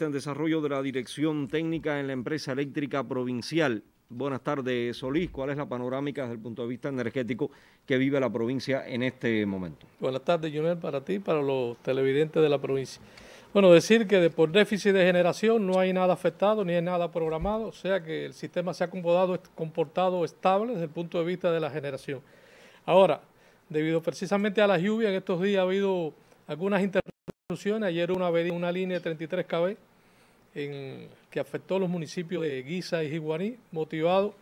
en desarrollo de la dirección técnica en la empresa eléctrica provincial. Buenas tardes, Solís. ¿Cuál es la panorámica desde el punto de vista energético que vive la provincia en este momento? Buenas tardes, Junel, para ti para los televidentes de la provincia. Bueno, decir que de por déficit de generación no hay nada afectado ni hay nada programado, o sea que el sistema se ha comportado, comportado estable desde el punto de vista de la generación. Ahora, debido precisamente a la lluvia en estos días ha habido algunas interrupciones Ayer una, una línea de 33 kb que afectó a los municipios de Guisa y Jiguaní, motivado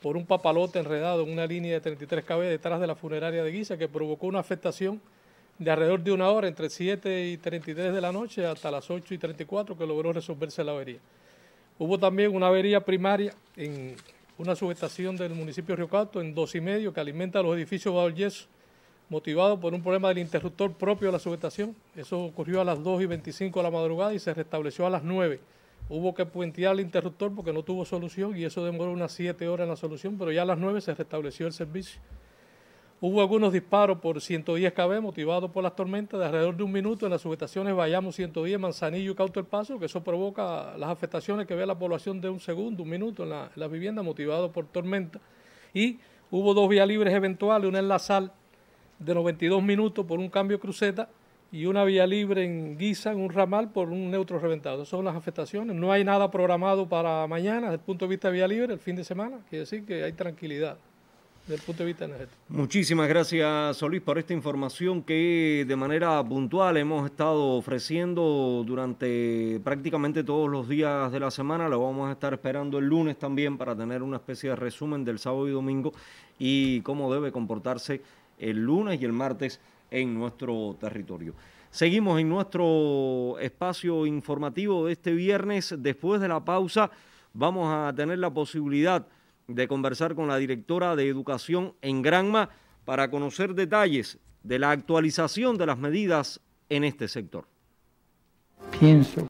por un papalote enredado en una línea de 33 kb detrás de la funeraria de Guisa, que provocó una afectación de alrededor de una hora, entre 7 y 33 de la noche hasta las 8 y 34, que logró resolverse la avería. Hubo también una avería primaria en una subestación del municipio de Río Cato, en 2 y medio, que alimenta los edificios bajo motivado por un problema del interruptor propio de la subestación. Eso ocurrió a las 2 y 25 de la madrugada y se restableció a las 9. Hubo que puentear el interruptor porque no tuvo solución y eso demoró unas 7 horas en la solución, pero ya a las 9 se restableció el servicio. Hubo algunos disparos por 110 kb motivados por las tormentas de alrededor de un minuto en las subestaciones vayamos 110, Manzanillo y Cauto el Paso, que eso provoca las afectaciones que ve la población de un segundo, un minuto en las viviendas motivado por tormenta. Y hubo dos vías libres eventuales, una en La Sal de 92 minutos por un cambio cruceta y una vía libre en Guisa, en un ramal, por un neutro reventado. Esas son las afectaciones. No hay nada programado para mañana desde el punto de vista de vía libre, el fin de semana. Quiere decir que hay tranquilidad desde el punto de vista energético. Muchísimas gracias, Solís, por esta información que de manera puntual hemos estado ofreciendo durante prácticamente todos los días de la semana. Lo vamos a estar esperando el lunes también para tener una especie de resumen del sábado y domingo y cómo debe comportarse el lunes y el martes en nuestro territorio. Seguimos en nuestro espacio informativo de este viernes. Después de la pausa vamos a tener la posibilidad de conversar con la directora de Educación en Granma para conocer detalles de la actualización de las medidas en este sector. Pienso